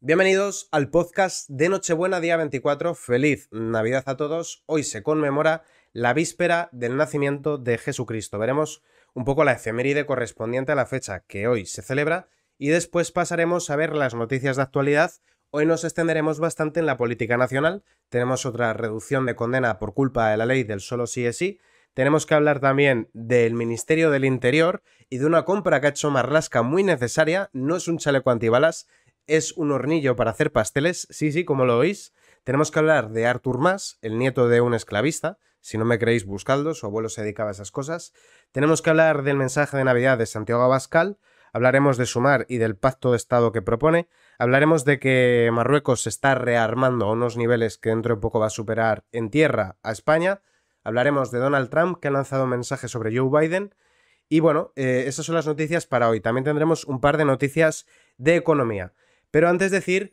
Bienvenidos al podcast de Nochebuena, día 24. Feliz Navidad a todos. Hoy se conmemora la víspera del nacimiento de Jesucristo. Veremos un poco la efeméride correspondiente a la fecha que hoy se celebra y después pasaremos a ver las noticias de actualidad. Hoy nos extenderemos bastante en la política nacional. Tenemos otra reducción de condena por culpa de la ley del solo sí es sí. Tenemos que hablar también del Ministerio del Interior y de una compra que ha hecho Marlasca muy necesaria. No es un chaleco antibalas, es un hornillo para hacer pasteles, sí, sí, como lo oís. Tenemos que hablar de Arthur Mas, el nieto de un esclavista. Si no me creéis, buscadlo, su abuelo se dedicaba a esas cosas. Tenemos que hablar del mensaje de Navidad de Santiago Abascal. Hablaremos de Sumar y del pacto de Estado que propone. Hablaremos de que Marruecos se está rearmando a unos niveles que dentro de poco va a superar en tierra a España. Hablaremos de Donald Trump, que ha lanzado un mensaje sobre Joe Biden. Y bueno, eh, esas son las noticias para hoy. También tendremos un par de noticias de economía. Pero antes decir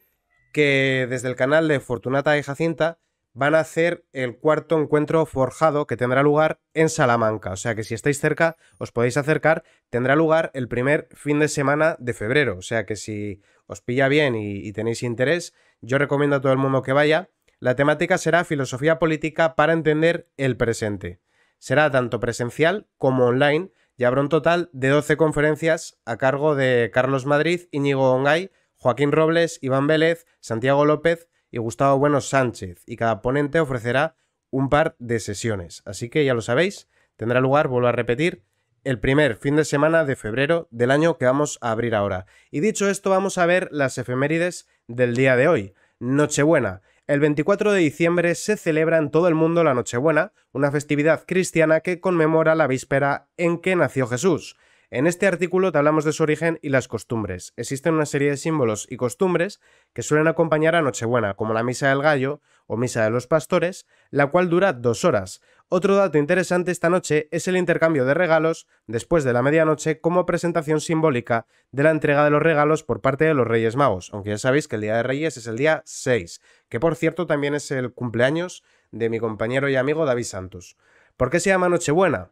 que desde el canal de Fortunata y Jacinta van a hacer el cuarto encuentro forjado que tendrá lugar en Salamanca. O sea que si estáis cerca, os podéis acercar. Tendrá lugar el primer fin de semana de febrero. O sea que si os pilla bien y, tenéis interés, yo recomiendo a todo el mundo que vaya. La temática será filosofía política para entender el presente. Será tanto presencial como online y habrá un total de 12 conferencias a cargo de Carlos Madrid, Íñigo Ongay, Joaquín Robles, Iván Vélez, Santiago López y Gustavo Bueno Sánchez, y cada ponente ofrecerá un par de sesiones. Así que ya lo sabéis, tendrá lugar, vuelvo a repetir, el primer fin de semana de febrero del año que vamos a abrir ahora. Y dicho esto, vamos a ver las efemérides del día de hoy. Nochebuena. El 24 de diciembre se celebra en todo el mundo la Nochebuena, una festividad cristiana que conmemora la víspera en que nació Jesús. En este artículo te hablamos de su origen y las costumbres. Existen una serie de símbolos y costumbres que suelen acompañar a Nochebuena, como la Misa del Gallo o Misa de los Pastores, la cual dura dos horas. Otro dato interesante esta noche es el intercambio de regalos después de la medianoche como presentación simbólica de la entrega de los regalos por parte de los Reyes Magos, aunque ya sabéis que el Día de Reyes es el día 6, que por cierto también es el cumpleaños de mi compañero y amigo David Santos. ¿Por qué se llama Nochebuena?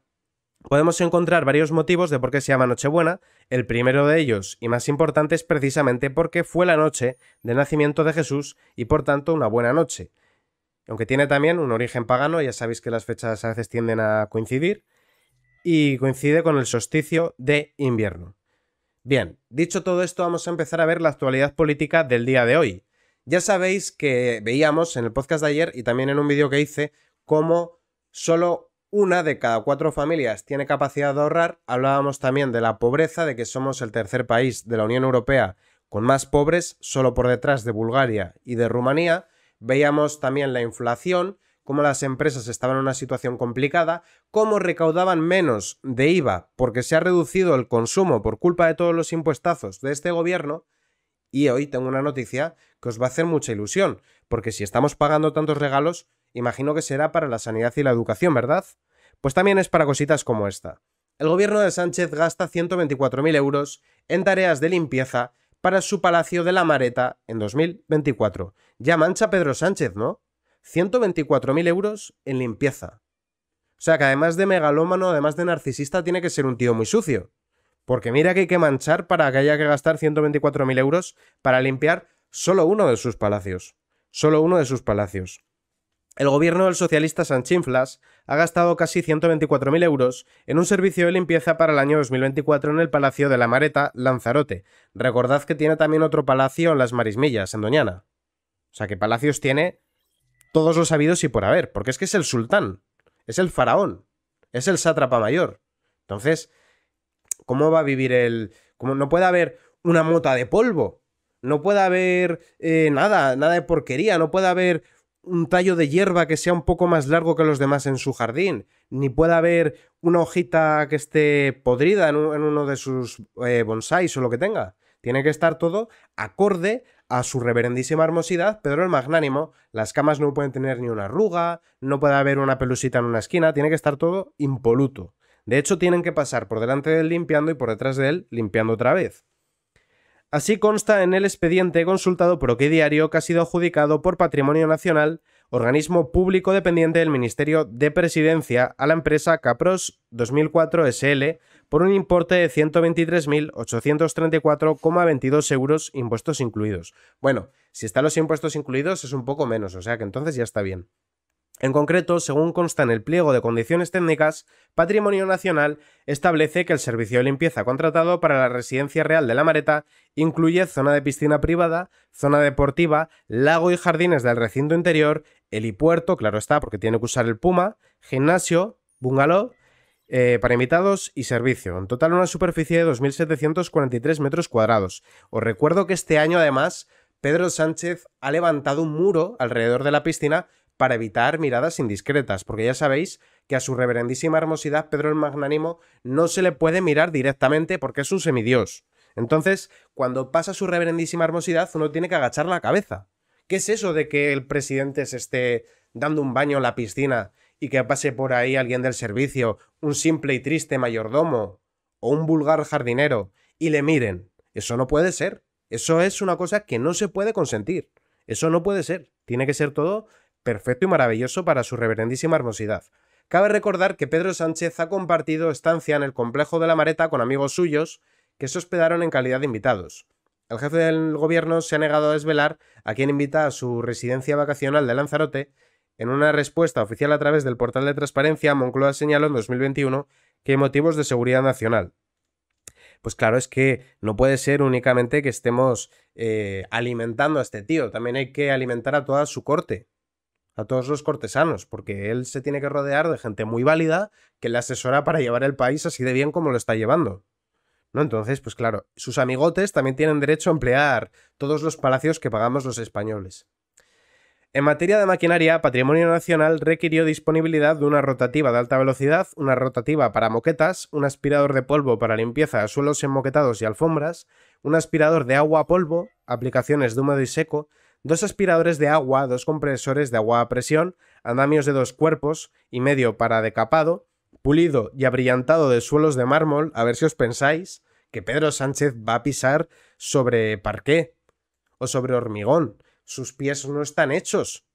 podemos encontrar varios motivos de por qué se llama Nochebuena. El primero de ellos, y más importante, es precisamente porque fue la noche de nacimiento de Jesús y por tanto una buena noche. Aunque tiene también un origen pagano, ya sabéis que las fechas a veces tienden a coincidir, y coincide con el solsticio de invierno. Bien, dicho todo esto, vamos a empezar a ver la actualidad política del día de hoy. Ya sabéis que veíamos en el podcast de ayer y también en un vídeo que hice cómo solo una de cada cuatro familias tiene capacidad de ahorrar. Hablábamos también de la pobreza, de que somos el tercer país de la Unión Europea con más pobres, solo por detrás de Bulgaria y de Rumanía. Veíamos también la inflación, cómo las empresas estaban en una situación complicada, cómo recaudaban menos de IVA porque se ha reducido el consumo por culpa de todos los impuestazos de este gobierno. Y hoy tengo una noticia que os va a hacer mucha ilusión, porque si estamos pagando tantos regalos, Imagino que será para la sanidad y la educación, ¿verdad? Pues también es para cositas como esta. El gobierno de Sánchez gasta 124.000 euros en tareas de limpieza para su Palacio de la Mareta en 2024. Ya mancha Pedro Sánchez, ¿no? 124.000 euros en limpieza. O sea que además de megalómano, además de narcisista, tiene que ser un tío muy sucio. Porque mira que hay que manchar para que haya que gastar 124.000 euros para limpiar solo uno de sus palacios. Solo uno de sus palacios. El gobierno del socialista Sanchinflas ha gastado casi 124.000 euros en un servicio de limpieza para el año 2024 en el Palacio de la Mareta, Lanzarote. Recordad que tiene también otro palacio en las Marismillas, en Doñana. O sea que palacios tiene todos los habidos y por haber, porque es que es el sultán, es el faraón, es el sátrapa mayor. Entonces, ¿cómo va a vivir el...? no puede haber una mota de polvo? No puede haber eh, nada, nada de porquería, no puede haber un tallo de hierba que sea un poco más largo que los demás en su jardín, ni pueda haber una hojita que esté podrida en, uno de sus eh, o lo que tenga. Tiene que estar todo acorde a su reverendísima hermosidad, Pedro el Magnánimo. Las camas no pueden tener ni una arruga, no puede haber una pelusita en una esquina, tiene que estar todo impoluto. De hecho, tienen que pasar por delante de él limpiando y por detrás de él limpiando otra vez. Así consta en el expediente consultado por qué Diario que ha sido adjudicado por Patrimonio Nacional, organismo público dependiente del Ministerio de Presidencia, a la empresa Capros 2004 SL por un importe de 123.834,22 euros impuestos incluidos. Bueno, si están los impuestos incluidos es un poco menos, o sea que entonces ya está bien. En concreto, según consta en el pliego de condiciones técnicas, Patrimonio Nacional establece que el servicio de limpieza contratado para la Residencia Real de la Mareta incluye zona de piscina privada, zona deportiva, lago y jardines del recinto interior, helipuerto, claro está, porque tiene que usar el Puma, gimnasio, bungalow, eh, para invitados y servicio. En total una superficie de 2.743 metros cuadrados. Os recuerdo que este año además Pedro Sánchez ha levantado un muro alrededor de la piscina para evitar miradas indiscretas, porque ya sabéis que a su reverendísima hermosidad Pedro el Magnánimo no se le puede mirar directamente porque es un semidios. Entonces, cuando pasa su reverendísima hermosidad, uno tiene que agachar la cabeza. ¿Qué es eso de que el presidente se esté dando un baño en la piscina y que pase por ahí alguien del servicio, un simple y triste mayordomo o un vulgar jardinero, y le miren? Eso no puede ser. Eso es una cosa que no se puede consentir. Eso no puede ser. Tiene que ser todo perfecto y maravilloso para su reverendísima hermosidad. Cabe recordar que Pedro Sánchez ha compartido estancia en el complejo de la Mareta con amigos suyos que se hospedaron en calidad de invitados. El jefe del gobierno se ha negado a desvelar a quien invita a su residencia vacacional de Lanzarote. En una respuesta oficial a través del portal de transparencia, Moncloa señaló en 2021 que hay motivos de seguridad nacional. Pues claro, es que no puede ser únicamente que estemos eh, alimentando a este tío, también hay que alimentar a toda su corte a todos los cortesanos, porque él se tiene que rodear de gente muy válida que le asesora para llevar el país así de bien como lo está llevando. ¿No? Entonces, pues claro, sus amigotes también tienen derecho a emplear todos los palacios que pagamos los españoles. En materia de maquinaria, Patrimonio Nacional requirió disponibilidad de una rotativa de alta velocidad, una rotativa para moquetas, un aspirador de polvo para limpieza de suelos enmoquetados y alfombras, un aspirador de agua a polvo, aplicaciones de húmedo y seco, dos aspiradores de agua, dos compresores de agua a presión, andamios de dos cuerpos y medio para decapado, pulido y abrillantado de suelos de mármol, a ver si os pensáis que Pedro Sánchez va a pisar sobre parqué o sobre hormigón. Sus pies no están hechos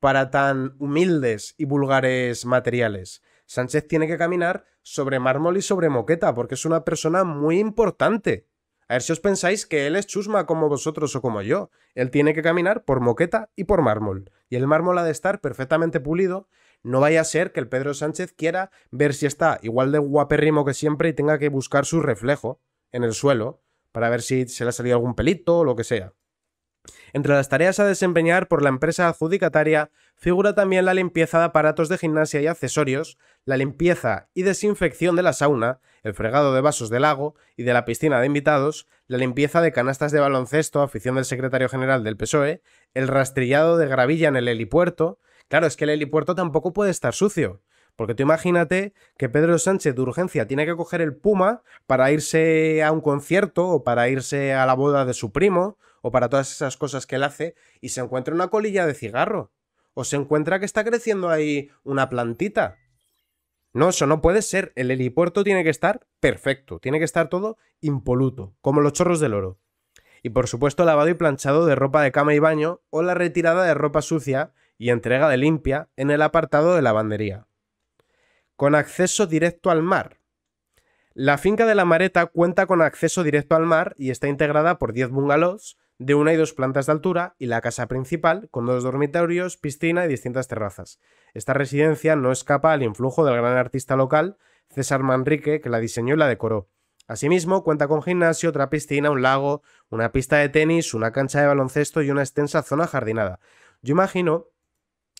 para tan humildes y vulgares materiales. Sánchez tiene que caminar sobre mármol y sobre moqueta porque es una persona muy importante. A ver si os pensáis que él es chusma como vosotros o como yo. Él tiene que caminar por moqueta y por mármol. Y el mármol ha de estar perfectamente pulido. No vaya a ser que el Pedro Sánchez quiera ver si está igual de guaperrimo que siempre y tenga que buscar su reflejo en el suelo para ver si se le ha salido algún pelito o lo que sea. Entre las tareas a desempeñar por la empresa adjudicataria figura también la limpieza de aparatos de gimnasia y accesorios, la limpieza y desinfección de la sauna, el fregado de vasos del lago y de la piscina de invitados, la limpieza de canastas de baloncesto, afición del secretario general del PSOE, el rastrillado de gravilla en el helipuerto. Claro, es que el helipuerto tampoco puede estar sucio. Porque tú imagínate que Pedro Sánchez de urgencia tiene que coger el Puma para irse a un concierto o para irse a la boda de su primo o para todas esas cosas que él hace y se encuentra una colilla de cigarro o se encuentra que está creciendo ahí una plantita. No, eso no puede ser. El helipuerto tiene que estar perfecto, tiene que estar todo impoluto, como los chorros del oro. Y por supuesto, lavado y planchado de ropa de cama y baño o la retirada de ropa sucia y entrega de limpia en el apartado de lavandería. Con acceso directo al mar. La finca de la Mareta cuenta con acceso directo al mar y está integrada por 10 bungalows de una y dos plantas de altura y la casa principal con dos dormitorios, piscina y distintas terrazas. Esta residencia no escapa al influjo del gran artista local César Manrique que la diseñó y la decoró. Asimismo, cuenta con gimnasio, otra piscina, un lago, una pista de tenis, una cancha de baloncesto y una extensa zona jardinada. Yo imagino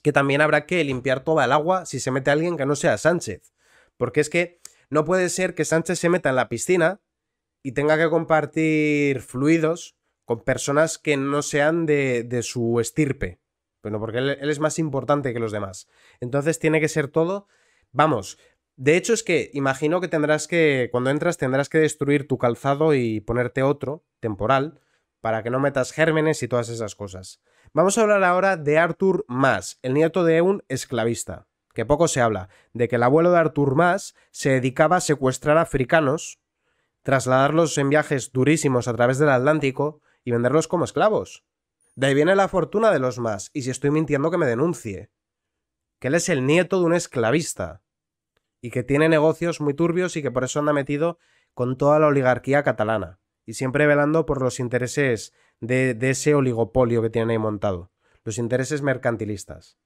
que también habrá que limpiar toda el agua si se mete alguien que no sea Sánchez. Porque es que no puede ser que Sánchez se meta en la piscina y tenga que compartir fluidos con personas que no sean de, de su estirpe. Bueno, porque él, es más importante que los demás. Entonces tiene que ser todo. Vamos. De hecho, es que imagino que tendrás que. Cuando entras, tendrás que destruir tu calzado y ponerte otro, temporal, para que no metas gérmenes y todas esas cosas. Vamos a hablar ahora de Arthur Mas, el nieto de un esclavista. Que poco se habla, de que el abuelo de Arthur Mas se dedicaba a secuestrar africanos, trasladarlos en viajes durísimos a través del Atlántico y venderlos como esclavos. De ahí viene la fortuna de los más, y si estoy mintiendo que me denuncie. Que él es el nieto de un esclavista, y que tiene negocios muy turbios y que por eso anda metido con toda la oligarquía catalana, y siempre velando por los intereses de, ese oligopolio que tienen ahí montado, los intereses mercantilistas.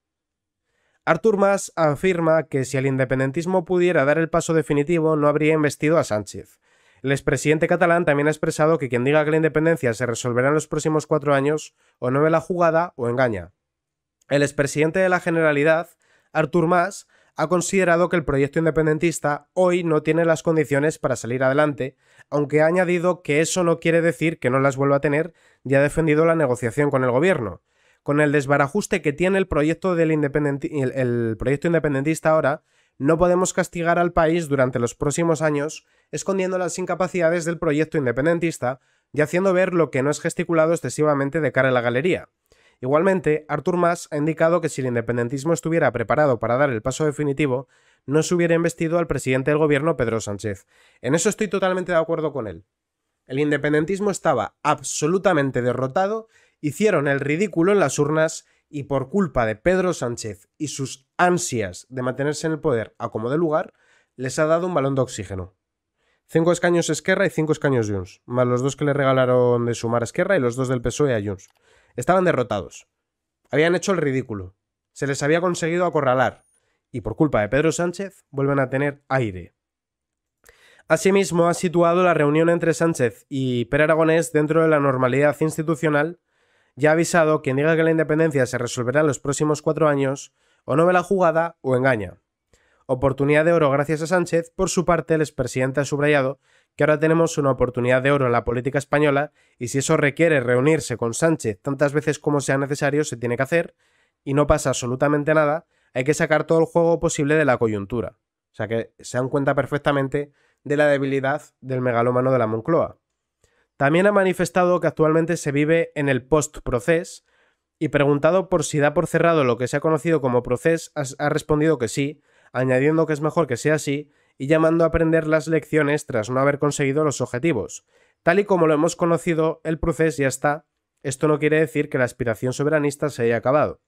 Artur Mas afirma que si el independentismo pudiera dar el paso definitivo no habría investido a Sánchez, el expresidente catalán también ha expresado que quien diga que la independencia se resolverá en los próximos cuatro años o no ve la jugada o engaña. El expresidente de la Generalidad, Artur Mas, ha considerado que el proyecto independentista hoy no tiene las condiciones para salir adelante, aunque ha añadido que eso no quiere decir que no las vuelva a tener y ha defendido la negociación con el gobierno. Con el desbarajuste que tiene el proyecto, del el proyecto independentista ahora, no podemos castigar al país durante los próximos años escondiendo las incapacidades del proyecto independentista y haciendo ver lo que no es gesticulado excesivamente de cara a la galería. Igualmente, Artur Mas ha indicado que si el independentismo estuviera preparado para dar el paso definitivo, no se hubiera investido al presidente del gobierno Pedro Sánchez. En eso estoy totalmente de acuerdo con él. El independentismo estaba absolutamente derrotado, hicieron el ridículo en las urnas y por culpa de Pedro Sánchez y sus ansias de mantenerse en el poder a como de lugar, les ha dado un balón de oxígeno. Cinco escaños Esquerra y cinco escaños Junts, más los dos que le regalaron de sumar a Esquerra y los dos del PSOE a Junts. Estaban derrotados. Habían hecho el ridículo. Se les había conseguido acorralar. Y por culpa de Pedro Sánchez vuelven a tener aire. Asimismo, ha situado la reunión entre Sánchez y Per Aragonés dentro de la normalidad institucional ya ha avisado que quien diga que la independencia se resolverá en los próximos cuatro años o no ve la jugada o engaña. Oportunidad de oro gracias a Sánchez. Por su parte, el expresidente ha subrayado que ahora tenemos una oportunidad de oro en la política española y si eso requiere reunirse con Sánchez tantas veces como sea necesario, se tiene que hacer y no pasa absolutamente nada, hay que sacar todo el juego posible de la coyuntura. O sea que se dan cuenta perfectamente de la debilidad del megalómano de la Moncloa. También ha manifestado que actualmente se vive en el post y preguntado por si da por cerrado lo que se ha conocido como procés, ha respondido que sí, añadiendo que es mejor que sea así y llamando a aprender las lecciones tras no haber conseguido los objetivos. Tal y como lo hemos conocido, el proceso ya está. Esto no quiere decir que la aspiración soberanista se haya acabado.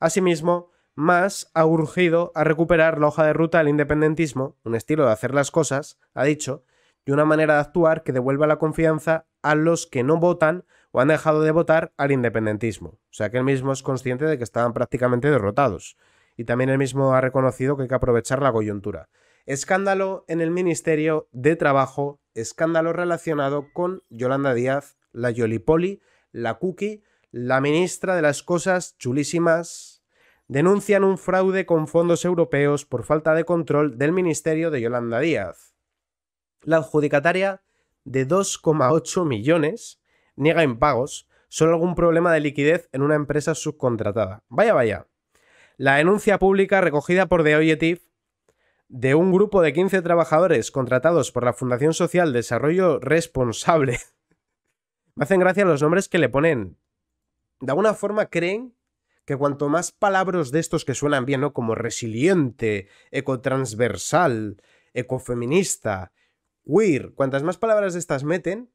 Asimismo, Mas ha urgido a recuperar la hoja de ruta del independentismo, un estilo de hacer las cosas, ha dicho, y una manera de actuar que devuelva la confianza a los que no votan o han dejado de votar al independentismo. O sea que él mismo es consciente de que estaban prácticamente derrotados y también él mismo ha reconocido que hay que aprovechar la coyuntura. Escándalo en el Ministerio de Trabajo, escándalo relacionado con Yolanda Díaz, la Yolipoli, la Cookie, la ministra de las Cosas Chulísimas. Denuncian un fraude con fondos europeos por falta de control del Ministerio de Yolanda Díaz. La adjudicataria de 2,8 millones niega impagos, solo algún problema de liquidez en una empresa subcontratada. Vaya, vaya. La denuncia pública recogida por The Objective de un grupo de 15 trabajadores contratados por la Fundación Social Desarrollo Responsable. Me hacen gracia los nombres que le ponen. De alguna forma creen que cuanto más palabras de estos que suenan bien, ¿no? Como resiliente, ecotransversal, ecofeminista, queer, cuantas más palabras de estas meten,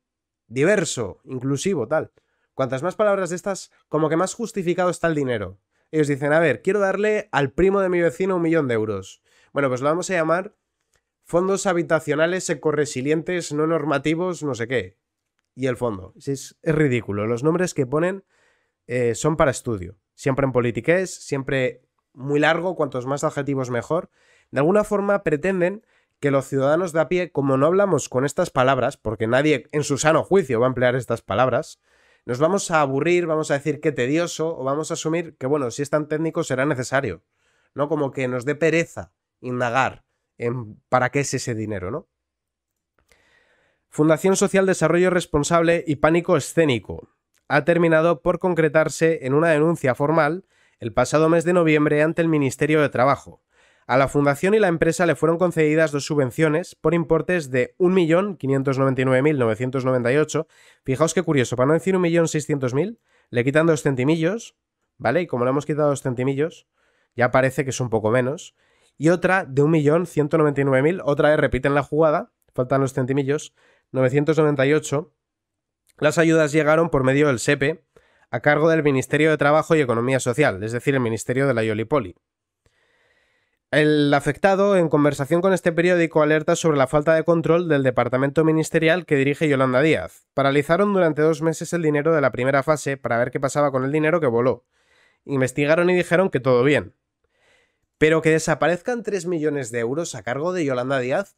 diverso, inclusivo, tal. Cuantas más palabras de estas, como que más justificado está el dinero. Ellos dicen, a ver, quiero darle al primo de mi vecino un millón de euros. Bueno, pues lo vamos a llamar fondos habitacionales ecoresilientes no normativos, no sé qué. Y el fondo. Es, es ridículo. Los nombres que ponen eh, son para estudio. Siempre en politiqués, siempre muy largo, cuantos más adjetivos mejor. De alguna forma pretenden que los ciudadanos de a pie, como no hablamos con estas palabras, porque nadie en su sano juicio va a emplear estas palabras, nos vamos a aburrir, vamos a decir qué tedioso, o vamos a asumir que, bueno, si es tan técnico será necesario, ¿no? Como que nos dé pereza indagar en para qué es ese dinero, ¿no? Fundación Social Desarrollo Responsable y Pánico Escénico ha terminado por concretarse en una denuncia formal el pasado mes de noviembre ante el Ministerio de Trabajo, a la fundación y la empresa le fueron concedidas dos subvenciones por importes de 1.599.998. Fijaos qué curioso, para no decir 1.600.000, le quitan dos centimillos, ¿vale? Y como le hemos quitado dos centimillos, ya parece que es un poco menos. Y otra de 1.199.000, otra vez repiten la jugada, faltan los centimillos, 998. Las ayudas llegaron por medio del SEPE, e, a cargo del Ministerio de Trabajo y Economía Social, es decir, el Ministerio de la Yolipoli. El afectado, en conversación con este periódico, alerta sobre la falta de control del departamento ministerial que dirige Yolanda Díaz. Paralizaron durante dos meses el dinero de la primera fase para ver qué pasaba con el dinero que voló. Investigaron y dijeron que todo bien. Pero que desaparezcan 3 millones de euros a cargo de Yolanda Díaz,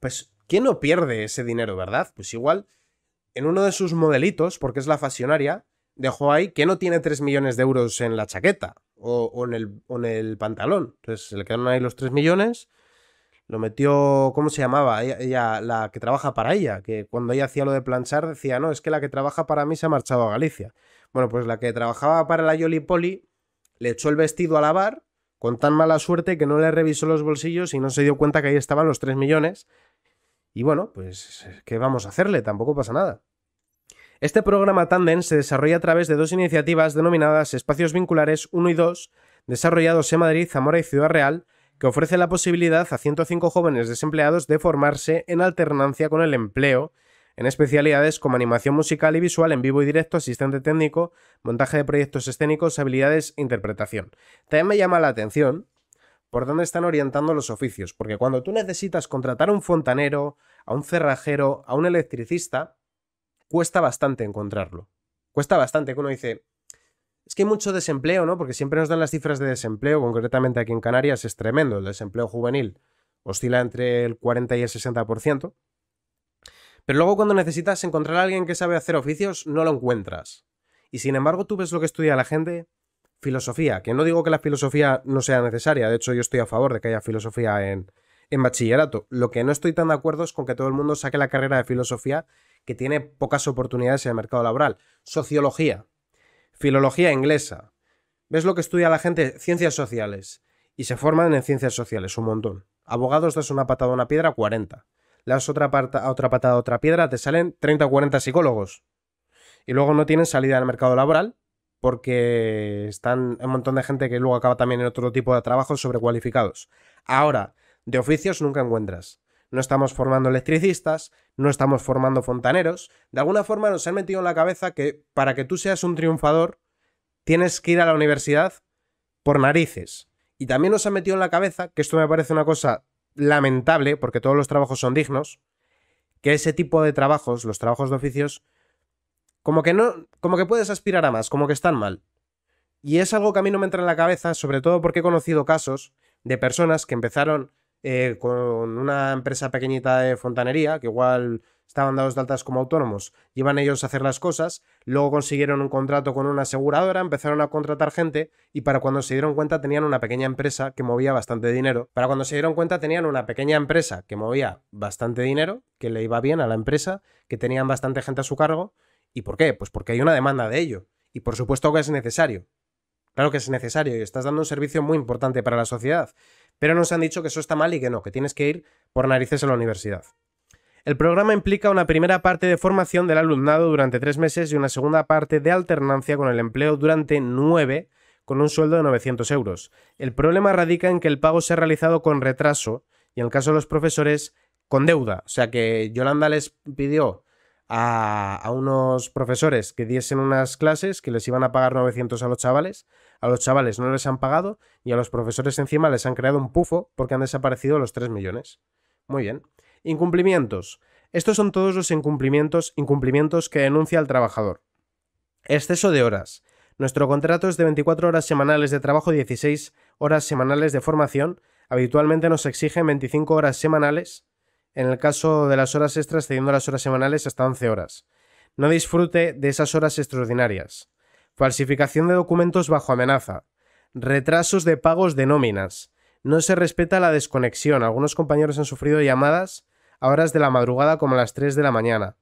pues, ¿quién no pierde ese dinero, verdad? Pues igual, en uno de sus modelitos, porque es la fasionaria, dejó ahí que no tiene 3 millones de euros en la chaqueta o, en, el, en, el, pantalón. Entonces se le quedaron ahí los 3 millones. Lo metió, ¿cómo se llamaba? Ella, la que trabaja para ella, que cuando ella hacía lo de planchar decía, no, es que la que trabaja para mí se ha marchado a Galicia. Bueno, pues la que trabajaba para la Yoli Poli le echó el vestido a lavar con tan mala suerte que no le revisó los bolsillos y no se dio cuenta que ahí estaban los 3 millones. Y bueno, pues, ¿qué vamos a hacerle? Tampoco pasa nada. Este programa Tandem se desarrolla a través de dos iniciativas denominadas Espacios Vinculares 1 y 2, desarrollados en Madrid, Zamora y Ciudad Real, que ofrece la posibilidad a 105 jóvenes desempleados de formarse en alternancia con el empleo en especialidades como animación musical y visual en vivo y directo, asistente técnico, montaje de proyectos escénicos, habilidades e interpretación. También me llama la atención por dónde están orientando los oficios, porque cuando tú necesitas contratar a un fontanero, a un cerrajero, a un electricista, cuesta bastante encontrarlo. Cuesta bastante que uno dice, es que hay mucho desempleo, ¿no? Porque siempre nos dan las cifras de desempleo, concretamente aquí en Canarias es tremendo, el desempleo juvenil oscila entre el 40 y el 60%. Pero luego cuando necesitas encontrar a alguien que sabe hacer oficios, no lo encuentras. Y sin embargo, tú ves lo que estudia la gente, filosofía, que no digo que la filosofía no sea necesaria, de hecho yo estoy a favor de que haya filosofía en, en bachillerato. Lo que no estoy tan de acuerdo es con que todo el mundo saque la carrera de filosofía que tiene pocas oportunidades en el mercado laboral. Sociología, filología inglesa. ¿Ves lo que estudia la gente? Ciencias sociales. Y se forman en ciencias sociales, un montón. Abogados das una patada a una piedra, 40. las das otra, otra patada a otra piedra, te salen 30 o 40 psicólogos. Y luego no tienen salida al mercado laboral porque están un montón de gente que luego acaba también en otro tipo de trabajos sobrecualificados. Ahora, de oficios nunca encuentras no estamos formando electricistas, no estamos formando fontaneros. De alguna forma nos han metido en la cabeza que para que tú seas un triunfador tienes que ir a la universidad por narices. Y también nos han metido en la cabeza, que esto me parece una cosa lamentable, porque todos los trabajos son dignos, que ese tipo de trabajos, los trabajos de oficios, como que no, como que puedes aspirar a más, como que están mal. Y es algo que a mí no me entra en la cabeza, sobre todo porque he conocido casos de personas que empezaron eh, con una empresa pequeñita de fontanería, que igual estaban dados de altas como autónomos, iban ellos a hacer las cosas, luego consiguieron un contrato con una aseguradora, empezaron a contratar gente y para cuando se dieron cuenta tenían una pequeña empresa que movía bastante dinero. Para cuando se dieron cuenta tenían una pequeña empresa que movía bastante dinero, que le iba bien a la empresa, que tenían bastante gente a su cargo. ¿Y por qué? Pues porque hay una demanda de ello. Y por supuesto que es necesario. Claro que es necesario y estás dando un servicio muy importante para la sociedad, pero nos han dicho que eso está mal y que no, que tienes que ir por narices a la universidad. El programa implica una primera parte de formación del alumnado durante tres meses y una segunda parte de alternancia con el empleo durante nueve, con un sueldo de 900 euros. El problema radica en que el pago se ha realizado con retraso y en el caso de los profesores con deuda. O sea que Yolanda les pidió a, a unos profesores que diesen unas clases que les iban a pagar 900 a los chavales a los chavales no les han pagado y a los profesores encima les han creado un pufo porque han desaparecido los 3 millones. Muy bien. Incumplimientos. Estos son todos los incumplimientos, incumplimientos que denuncia el trabajador. Exceso de horas. Nuestro contrato es de 24 horas semanales de trabajo y 16 horas semanales de formación. Habitualmente nos exigen 25 horas semanales. En el caso de las horas extras, cediendo las horas semanales hasta 11 horas. No disfrute de esas horas extraordinarias falsificación de documentos bajo amenaza, retrasos de pagos de nóminas, no se respeta la desconexión, algunos compañeros han sufrido llamadas a horas de la madrugada como a las 3 de la mañana,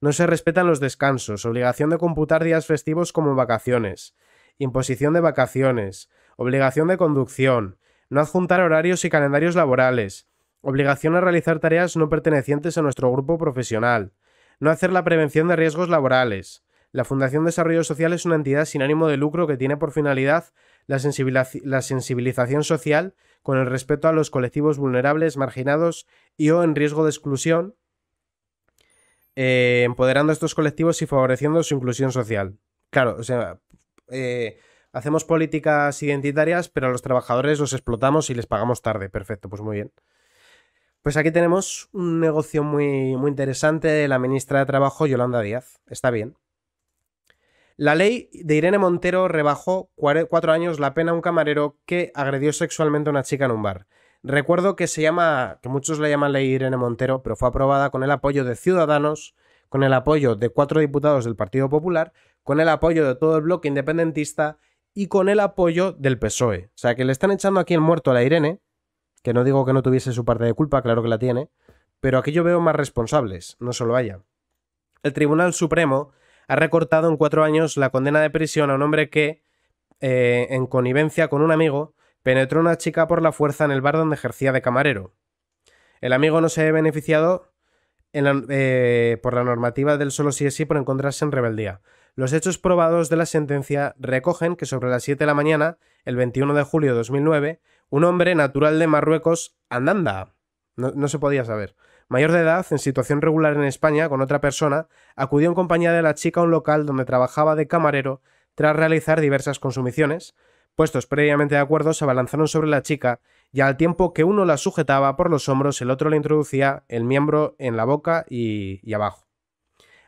no se respetan los descansos, obligación de computar días festivos como vacaciones, imposición de vacaciones, obligación de conducción, no adjuntar horarios y calendarios laborales, obligación a realizar tareas no pertenecientes a nuestro grupo profesional, no hacer la prevención de riesgos laborales, la Fundación Desarrollo Social es una entidad sin ánimo de lucro que tiene por finalidad la, sensibilización social con el respeto a los colectivos vulnerables, marginados y o en riesgo de exclusión, eh, empoderando a estos colectivos y favoreciendo su inclusión social. Claro, o sea, eh, hacemos políticas identitarias, pero a los trabajadores los explotamos y les pagamos tarde. Perfecto, pues muy bien. Pues aquí tenemos un negocio muy, muy interesante de la ministra de Trabajo, Yolanda Díaz. Está bien. La ley de Irene Montero rebajó cuatro años la pena a un camarero que agredió sexualmente a una chica en un bar. Recuerdo que se llama, que muchos la llaman ley Irene Montero, pero fue aprobada con el apoyo de Ciudadanos, con el apoyo de cuatro diputados del Partido Popular, con el apoyo de todo el bloque independentista y con el apoyo del PSOE. O sea que le están echando aquí el muerto a la Irene, que no digo que no tuviese su parte de culpa, claro que la tiene, pero aquí yo veo más responsables, no solo haya. El Tribunal Supremo ha recortado en cuatro años la condena de prisión a un hombre que, eh, en connivencia con un amigo, penetró una chica por la fuerza en el bar donde ejercía de camarero. El amigo no se ha beneficiado eh, por la normativa del solo sí es sí por encontrarse en rebeldía. Los hechos probados de la sentencia recogen que sobre las 7 de la mañana, el 21 de julio de 2009, un hombre natural de Marruecos, Andanda, no se podía saber, Mayor de edad, en situación regular en España, con otra persona, acudió en compañía de la chica a un local donde trabajaba de camarero tras realizar diversas consumiciones. Puestos previamente de acuerdo, se abalanzaron sobre la chica y al tiempo que uno la sujetaba por los hombros, el otro le introducía el miembro en la boca y, abajo.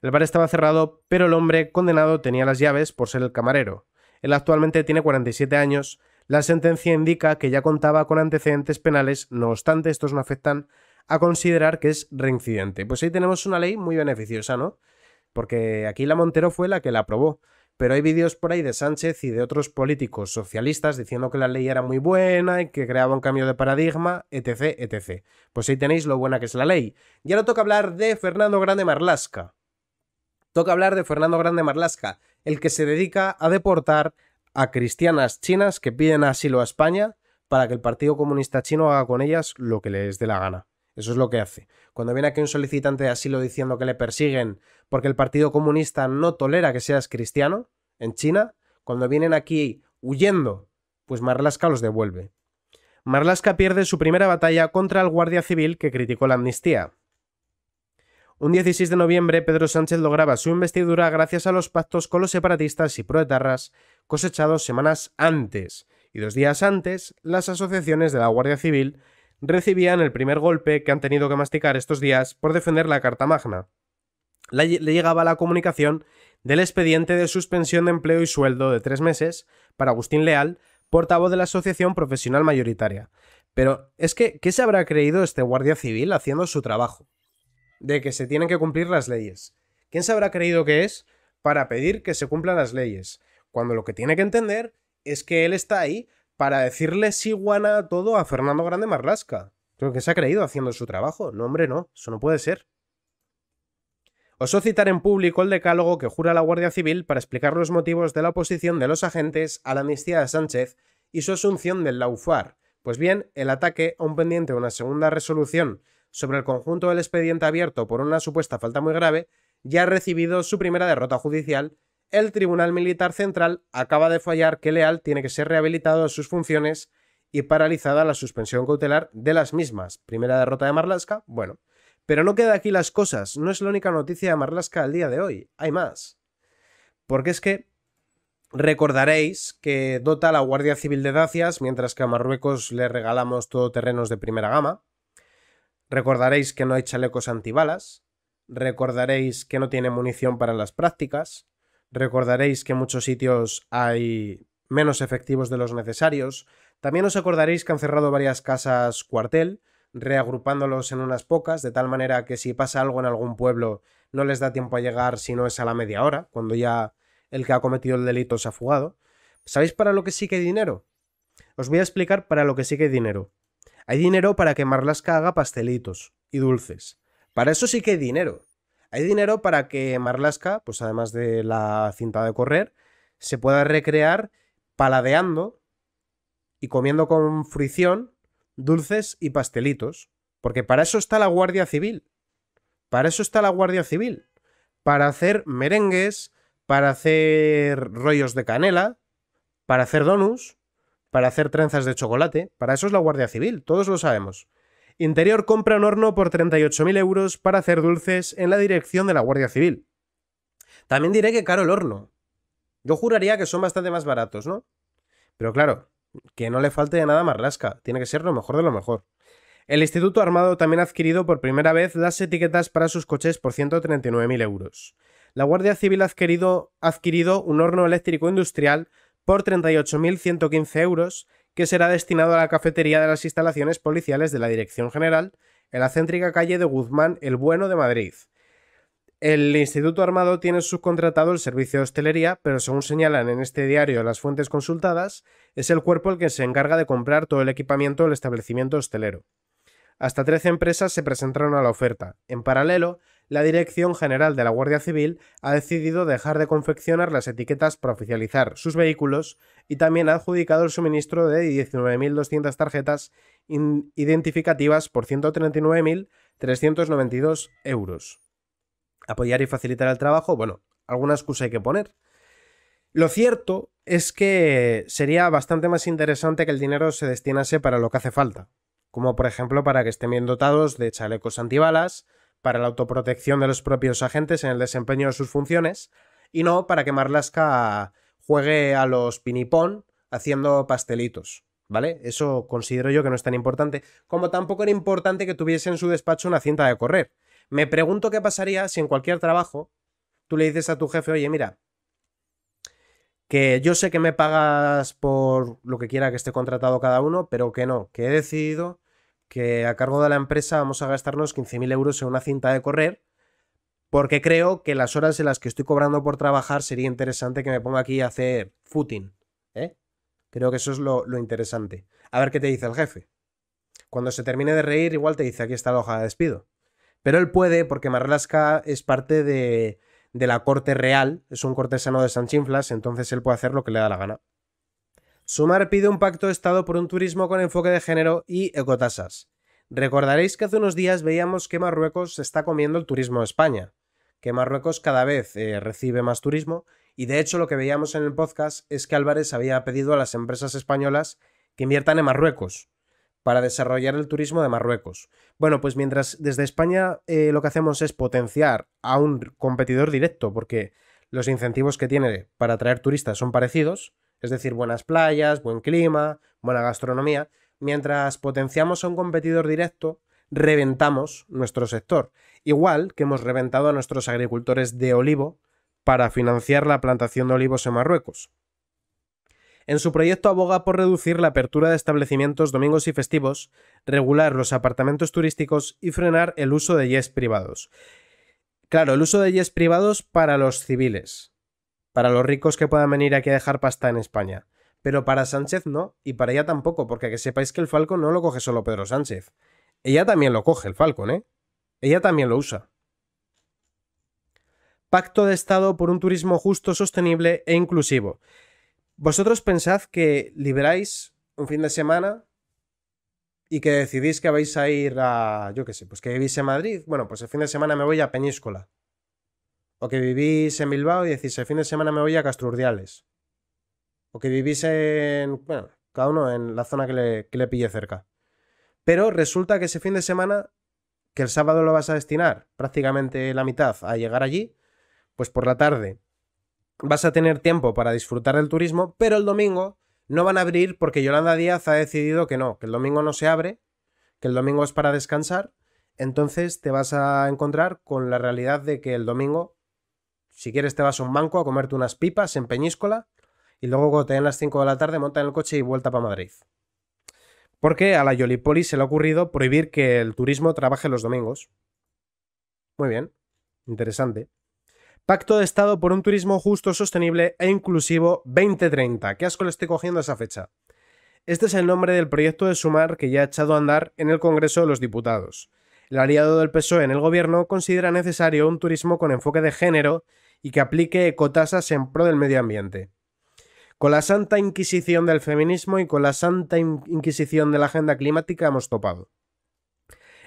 El bar estaba cerrado, pero el hombre condenado tenía las llaves por ser el camarero. Él actualmente tiene 47 años. La sentencia indica que ya contaba con antecedentes penales, no obstante, estos no afectan a considerar que es reincidente. Pues ahí tenemos una ley muy beneficiosa, ¿no? Porque aquí la Montero fue la que la aprobó. Pero hay vídeos por ahí de Sánchez y de otros políticos socialistas diciendo que la ley era muy buena y que creaba un cambio de paradigma, etc, etc. Pues ahí tenéis lo buena que es la ley. Y ahora toca hablar de Fernando Grande Marlasca. Toca hablar de Fernando Grande Marlasca, el que se dedica a deportar a cristianas chinas que piden asilo a España para que el Partido Comunista Chino haga con ellas lo que les dé la gana. Eso es lo que hace. Cuando viene aquí un solicitante de asilo diciendo que le persiguen porque el Partido Comunista no tolera que seas cristiano en China, cuando vienen aquí huyendo, pues Marlaska los devuelve. Marlaska pierde su primera batalla contra el guardia civil que criticó la amnistía. Un 16 de noviembre, Pedro Sánchez lograba su investidura gracias a los pactos con los separatistas y proetarras cosechados semanas antes, y dos días antes, las asociaciones de la Guardia Civil recibían el primer golpe que han tenido que masticar estos días por defender la Carta Magna. Le llegaba la comunicación del expediente de suspensión de empleo y sueldo de tres meses para Agustín Leal, portavoz de la Asociación Profesional Mayoritaria. Pero es que, ¿qué se habrá creído este guardia civil haciendo su trabajo? De que se tienen que cumplir las leyes. ¿Quién se habrá creído que es para pedir que se cumplan las leyes? Cuando lo que tiene que entender es que él está ahí para decirle si guana todo a Fernando Grande Marlasca. Creo que se ha creído haciendo su trabajo. No, hombre, no. Eso no puede ser. Osó citar en público el decálogo que jura la Guardia Civil para explicar los motivos de la oposición de los agentes a la amnistía de Sánchez y su asunción del Laufar. Pues bien, el ataque, aún pendiente de una segunda resolución sobre el conjunto del expediente abierto por una supuesta falta muy grave, ya ha recibido su primera derrota judicial el Tribunal Militar Central acaba de fallar que Leal tiene que ser rehabilitado de sus funciones y paralizada la suspensión cautelar de las mismas. Primera derrota de Marlaska, bueno. Pero no queda aquí las cosas, no es la única noticia de Marlaska al día de hoy, hay más. Porque es que recordaréis que dota la Guardia Civil de Dacias, mientras que a Marruecos le regalamos terrenos de primera gama. Recordaréis que no hay chalecos antibalas. Recordaréis que no tiene munición para las prácticas Recordaréis que en muchos sitios hay menos efectivos de los necesarios. También os acordaréis que han cerrado varias casas cuartel, reagrupándolos en unas pocas, de tal manera que si pasa algo en algún pueblo no les da tiempo a llegar si no es a la media hora, cuando ya el que ha cometido el delito se ha fugado. ¿Sabéis para lo que sí que hay dinero? Os voy a explicar para lo que sí que hay dinero. Hay dinero para que las haga pastelitos y dulces. Para eso sí que hay dinero. Hay dinero para que Marlaska, pues además de la cinta de correr, se pueda recrear paladeando y comiendo con fruición dulces y pastelitos. Porque para eso está la Guardia Civil. Para eso está la Guardia Civil. Para hacer merengues, para hacer rollos de canela, para hacer donuts, para hacer trenzas de chocolate. Para eso es la Guardia Civil, todos lo sabemos. Interior compra un horno por 38.000 euros para hacer dulces en la dirección de la Guardia Civil. También diré que caro el horno. Yo juraría que son bastante más baratos, ¿no? Pero claro, que no le falte de nada Marlasca. Tiene que ser lo mejor de lo mejor. El Instituto Armado también ha adquirido por primera vez las etiquetas para sus coches por 139.000 euros. La Guardia Civil ha adquirido, adquirido un horno eléctrico industrial por 38.115 euros que será destinado a la cafetería de las instalaciones policiales de la Dirección General en la céntrica calle de Guzmán el Bueno de Madrid. El Instituto Armado tiene subcontratado el servicio de hostelería, pero según señalan en este diario las fuentes consultadas, es el cuerpo el que se encarga de comprar todo el equipamiento del establecimiento hostelero. Hasta 13 empresas se presentaron a la oferta. En paralelo, la Dirección General de la Guardia Civil ha decidido dejar de confeccionar las etiquetas para oficializar sus vehículos y también ha adjudicado el suministro de 19.200 tarjetas identificativas por 139.392 euros. Apoyar y facilitar el trabajo, bueno, alguna excusa hay que poner. Lo cierto es que sería bastante más interesante que el dinero se destinase para lo que hace falta, como por ejemplo para que estén bien dotados de chalecos antibalas, para la autoprotección de los propios agentes en el desempeño de sus funciones, y no para que Marlaska juegue a los pinipón haciendo pastelitos. ¿Vale? Eso considero yo que no es tan importante, como tampoco era importante que tuviese en su despacho una cinta de correr. Me pregunto qué pasaría si en cualquier trabajo tú le dices a tu jefe, oye, mira, que yo sé que me pagas por lo que quiera que esté contratado cada uno, pero que no, que he decidido que a cargo de la empresa vamos a gastarnos 15.000 euros en una cinta de correr, porque creo que las horas en las que estoy cobrando por trabajar sería interesante que me ponga aquí a hacer footing. ¿eh? Creo que eso es lo, interesante. A ver qué te dice el jefe. Cuando se termine de reír, igual te dice aquí está la hoja de despido. Pero él puede, porque Marlaska es parte de, de la corte real, es un cortesano de Sanchinflas, entonces él puede hacer lo que le da la gana. Sumar pide un pacto de Estado por un turismo con enfoque de género y ecotasas. Recordaréis que hace unos días veíamos que Marruecos está comiendo el turismo de España, que Marruecos cada vez eh, recibe más turismo y de hecho lo que veíamos en el podcast es que Álvarez había pedido a las empresas españolas que inviertan en Marruecos para desarrollar el turismo de Marruecos. Bueno, pues mientras desde España eh, lo que hacemos es potenciar a un competidor directo porque los incentivos que tiene para atraer turistas son parecidos, es decir, buenas playas, buen clima, buena gastronomía. Mientras potenciamos a un competidor directo, reventamos nuestro sector, igual que hemos reventado a nuestros agricultores de olivo para financiar la plantación de olivos en Marruecos. En su proyecto aboga por reducir la apertura de establecimientos domingos y festivos, regular los apartamentos turísticos y frenar el uso de yes privados. Claro, el uso de yes privados para los civiles, para los ricos que puedan venir aquí a dejar pasta en España. Pero para Sánchez no, y para ella tampoco, porque que sepáis que el Falcon no lo coge solo Pedro Sánchez. Ella también lo coge, el Falcon, ¿eh? Ella también lo usa. Pacto de Estado por un turismo justo, sostenible e inclusivo. Vosotros pensad que liberáis un fin de semana y que decidís que vais a ir a, yo qué sé, pues que vivís en Madrid. Bueno, pues el fin de semana me voy a Peñíscola. O que vivís en Bilbao y decís, el fin de semana me voy a Castrurdiales. O que vivís en, bueno, cada uno en la zona que le, que le pille cerca. Pero resulta que ese fin de semana, que el sábado lo vas a destinar prácticamente la mitad a llegar allí, pues por la tarde vas a tener tiempo para disfrutar del turismo, pero el domingo no van a abrir porque Yolanda Díaz ha decidido que no, que el domingo no se abre, que el domingo es para descansar, entonces te vas a encontrar con la realidad de que el domingo si quieres te vas a un banco a comerte unas pipas en Peñíscola y luego cuando te den las 5 de la tarde monta en el coche y vuelta para Madrid. Porque a la Yolipoli se le ha ocurrido prohibir que el turismo trabaje los domingos. Muy bien, interesante. Pacto de Estado por un turismo justo, sostenible e inclusivo 2030. Qué asco le estoy cogiendo a esa fecha. Este es el nombre del proyecto de Sumar que ya ha echado a andar en el Congreso de los Diputados. El aliado del PSOE en el gobierno considera necesario un turismo con enfoque de género y que aplique ecotasas en pro del medio ambiente. Con la santa inquisición del feminismo y con la santa inquisición de la agenda climática hemos topado.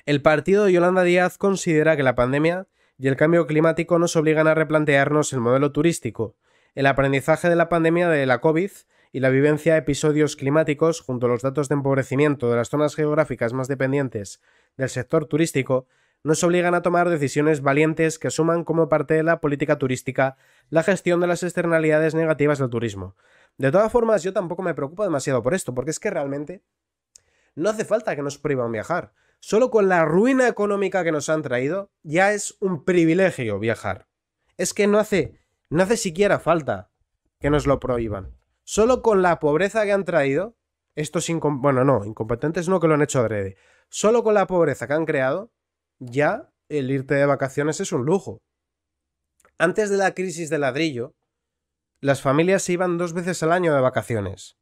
El partido de Yolanda Díaz considera que la pandemia y el cambio climático nos obligan a replantearnos el modelo turístico, el aprendizaje de la pandemia de la COVID y la vivencia de episodios climáticos junto a los datos de empobrecimiento de las zonas geográficas más dependientes del sector turístico nos obligan a tomar decisiones valientes que suman como parte de la política turística la gestión de las externalidades negativas del turismo. De todas formas, yo tampoco me preocupo demasiado por esto, porque es que realmente no hace falta que nos prohíban viajar. Solo con la ruina económica que nos han traído, ya es un privilegio viajar. Es que no hace, no hace siquiera falta que nos lo prohíban. Solo con la pobreza que han traído, estos, bueno, no, incompetentes no que lo han hecho adrede, solo con la pobreza que han creado, ya el irte de vacaciones es un lujo. Antes de la crisis de ladrillo, las familias se iban dos veces al año de vacaciones.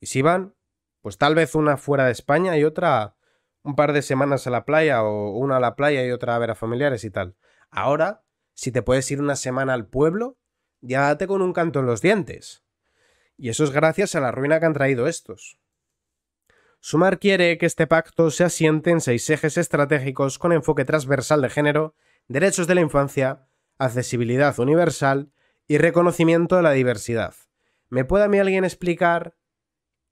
Y si iban, pues tal vez una fuera de España y otra un par de semanas a la playa o una a la playa y otra a ver a familiares y tal. Ahora, si te puedes ir una semana al pueblo, ya date con un canto en los dientes. Y eso es gracias a la ruina que han traído estos. Sumar quiere que este pacto se asiente en seis ejes estratégicos con enfoque transversal de género, derechos de la infancia, accesibilidad universal y reconocimiento de la diversidad. ¿Me puede a mí alguien explicar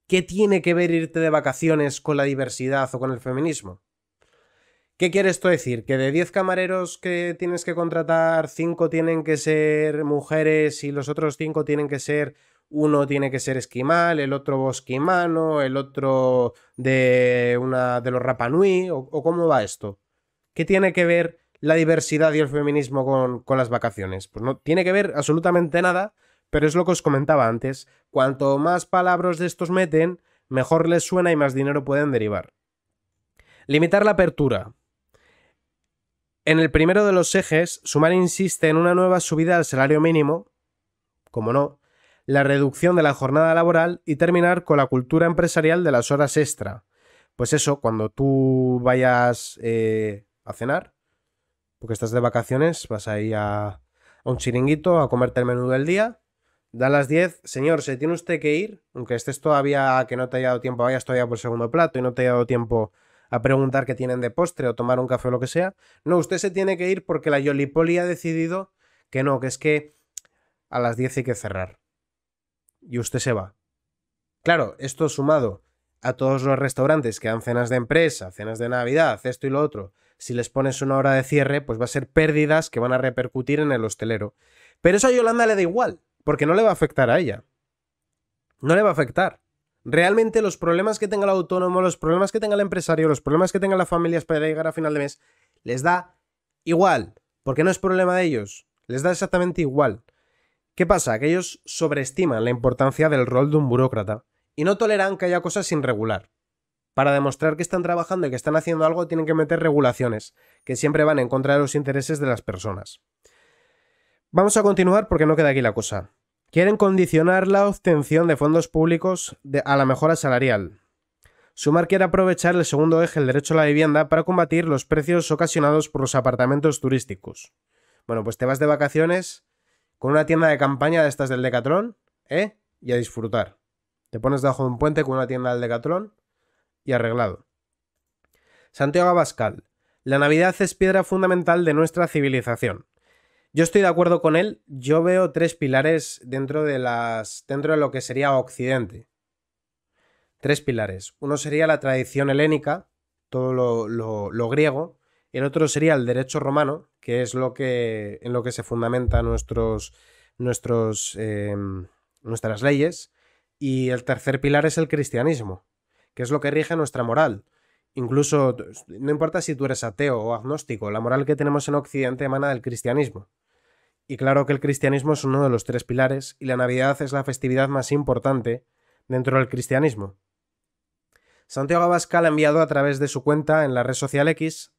qué tiene que ver irte de vacaciones con la diversidad o con el feminismo? ¿Qué quiere esto decir? ¿Que de 10 camareros que tienes que contratar, 5 tienen que ser mujeres y los otros 5 tienen que ser uno tiene que ser esquimal, el otro bosquimano, el otro de una de los Rapanui, o, o cómo va esto? ¿Qué tiene que ver la diversidad y el feminismo con, con, las vacaciones? Pues no tiene que ver absolutamente nada, pero es lo que os comentaba antes. Cuanto más palabras de estos meten, mejor les suena y más dinero pueden derivar. Limitar la apertura. En el primero de los ejes, Sumar insiste en una nueva subida al salario mínimo, como no, la reducción de la jornada laboral y terminar con la cultura empresarial de las horas extra. Pues eso, cuando tú vayas eh, a cenar, porque estás de vacaciones, vas ahí a, un chiringuito a comerte el menú del día, da las 10, señor, se tiene usted que ir, aunque estés todavía, que no te haya dado tiempo, vayas todavía por segundo plato y no te haya dado tiempo a preguntar qué tienen de postre o tomar un café o lo que sea. No, usted se tiene que ir porque la Yolipoli ha decidido que no, que es que a las 10 hay que cerrar y usted se va. Claro, esto sumado a todos los restaurantes que dan cenas de empresa, cenas de Navidad, esto y lo otro, si les pones una hora de cierre, pues va a ser pérdidas que van a repercutir en el hostelero. Pero eso a Yolanda le da igual, porque no le va a afectar a ella. No le va a afectar. Realmente los problemas que tenga el autónomo, los problemas que tenga el empresario, los problemas que tengan las familias para llegar a final de mes, les da igual, porque no es problema de ellos, les da exactamente igual. ¿Qué pasa? Que ellos sobreestiman la importancia del rol de un burócrata y no toleran que haya cosas sin regular. Para demostrar que están trabajando y que están haciendo algo tienen que meter regulaciones, que siempre van en contra de los intereses de las personas. Vamos a continuar porque no queda aquí la cosa. Quieren condicionar la obtención de fondos públicos a la mejora salarial. Sumar quiere aprovechar el segundo eje, el derecho a la vivienda, para combatir los precios ocasionados por los apartamentos turísticos. Bueno, pues te vas de vacaciones con una tienda de campaña de estas del Decatrón, ¿eh? Y a disfrutar. Te pones debajo de un puente con una tienda del Decatrón y arreglado. Santiago Abascal. La Navidad es piedra fundamental de nuestra civilización. Yo estoy de acuerdo con él. Yo veo tres pilares dentro de las dentro de lo que sería Occidente. Tres pilares. Uno sería la tradición helénica, todo lo, lo griego, el otro sería el derecho romano, que es lo que, en lo que se fundamentan nuestros, nuestros, em, nuestras leyes. Y el tercer pilar es el cristianismo, que es lo que rige nuestra moral. Incluso, no importa si tú eres ateo o agnóstico, la moral que tenemos en Occidente emana del cristianismo. Y claro que el cristianismo es uno de los tres pilares, y la Navidad es la festividad más importante dentro del cristianismo. Santiago Abascal ha enviado a través de su cuenta en la red social X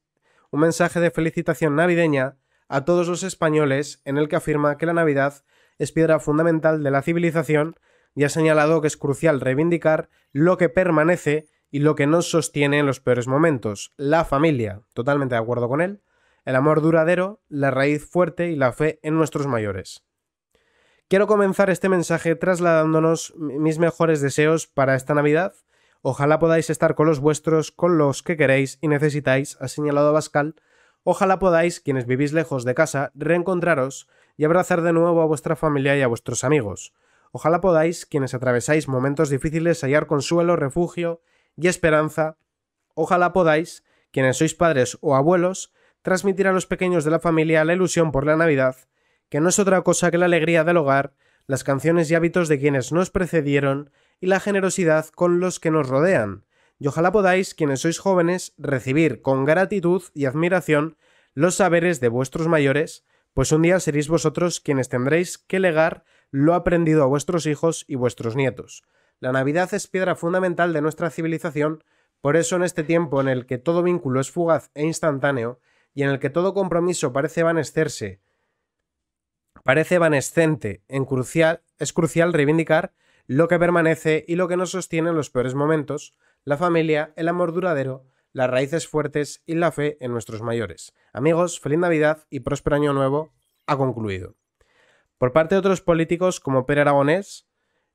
un mensaje de felicitación navideña a todos los españoles en el que afirma que la Navidad es piedra fundamental de la civilización y ha señalado que es crucial reivindicar lo que permanece y lo que nos sostiene en los peores momentos, la familia, totalmente de acuerdo con él, el amor duradero, la raíz fuerte y la fe en nuestros mayores. Quiero comenzar este mensaje trasladándonos mis mejores deseos para esta Navidad Ojalá podáis estar con los vuestros, con los que queréis y necesitáis, ha señalado Pascal. Ojalá podáis, quienes vivís lejos de casa, reencontraros y abrazar de nuevo a vuestra familia y a vuestros amigos. Ojalá podáis, quienes atravesáis momentos difíciles, hallar consuelo, refugio y esperanza. Ojalá podáis, quienes sois padres o abuelos, transmitir a los pequeños de la familia la ilusión por la Navidad, que no es otra cosa que la alegría del hogar, las canciones y hábitos de quienes nos precedieron, y la generosidad con los que nos rodean. Y ojalá podáis, quienes sois jóvenes, recibir con gratitud y admiración los saberes de vuestros mayores, pues un día seréis vosotros quienes tendréis que legar lo aprendido a vuestros hijos y vuestros nietos. La Navidad es piedra fundamental de nuestra civilización, por eso en este tiempo en el que todo vínculo es fugaz e instantáneo, y en el que todo compromiso parece evanescerse, parece evanescente, en crucial, es crucial reivindicar lo que permanece y lo que nos sostiene en los peores momentos, la familia, el amor duradero, las raíces fuertes y la fe en nuestros mayores. Amigos, feliz Navidad y próspero año nuevo ha concluido. Por parte de otros políticos como Pere Aragonés,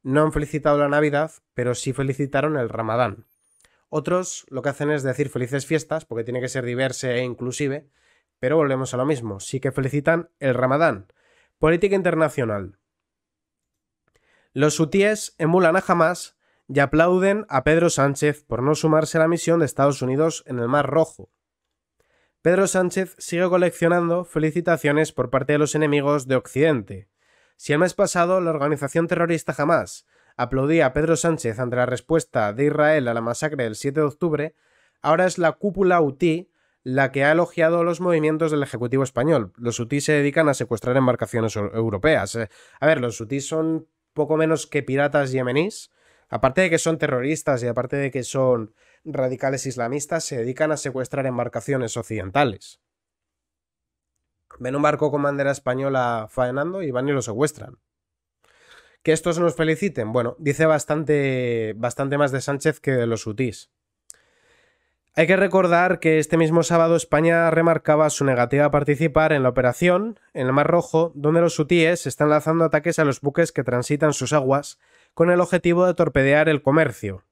no han felicitado la Navidad, pero sí felicitaron el Ramadán. Otros lo que hacen es decir felices fiestas, porque tiene que ser diversa e inclusive, pero volvemos a lo mismo, sí que felicitan el Ramadán. Política internacional. Los hutíes emulan a Hamas y aplauden a Pedro Sánchez por no sumarse a la misión de Estados Unidos en el Mar Rojo. Pedro Sánchez sigue coleccionando felicitaciones por parte de los enemigos de Occidente. Si el mes pasado la organización terrorista Hamas aplaudía a Pedro Sánchez ante la respuesta de Israel a la masacre del 7 de octubre, ahora es la cúpula UTI la que ha elogiado los movimientos del Ejecutivo español. Los UTI se dedican a secuestrar embarcaciones europeas. Eh, a ver, los UTI son poco menos que piratas yemeníes, aparte de que son terroristas y aparte de que son radicales islamistas, se dedican a secuestrar embarcaciones occidentales. Ven un barco con bandera española faenando y van y lo secuestran. Que estos nos feliciten, bueno, dice bastante, bastante más de Sánchez que de los UTIs. Hay que recordar que este mismo sábado España remarcaba su negativa a participar en la operación en el Mar Rojo, donde los hutíes están lanzando ataques a los buques que transitan sus aguas con el objetivo de torpedear el comercio.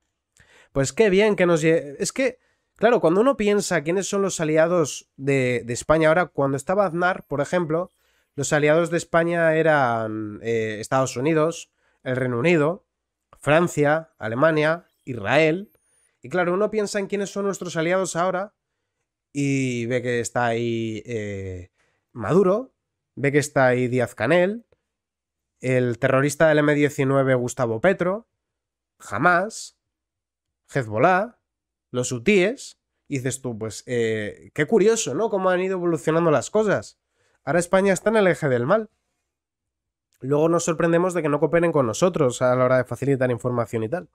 Pues qué bien que nos... Es que, claro, cuando uno piensa quiénes son los aliados de, España ahora, cuando estaba Aznar, por ejemplo, los aliados de España eran eh, Estados Unidos, el Reino Unido, Francia, Alemania, Israel, y claro, uno piensa en quiénes son nuestros aliados ahora y ve que está ahí eh, Maduro, ve que está ahí Díaz Canel, el terrorista del M19 Gustavo Petro, Jamás, Hezbollah, los hutíes. Y dices tú, pues eh, qué curioso, ¿no? Cómo han ido evolucionando las cosas. Ahora España está en el eje del mal. Luego nos sorprendemos de que no cooperen con nosotros a la hora de facilitar información y tal.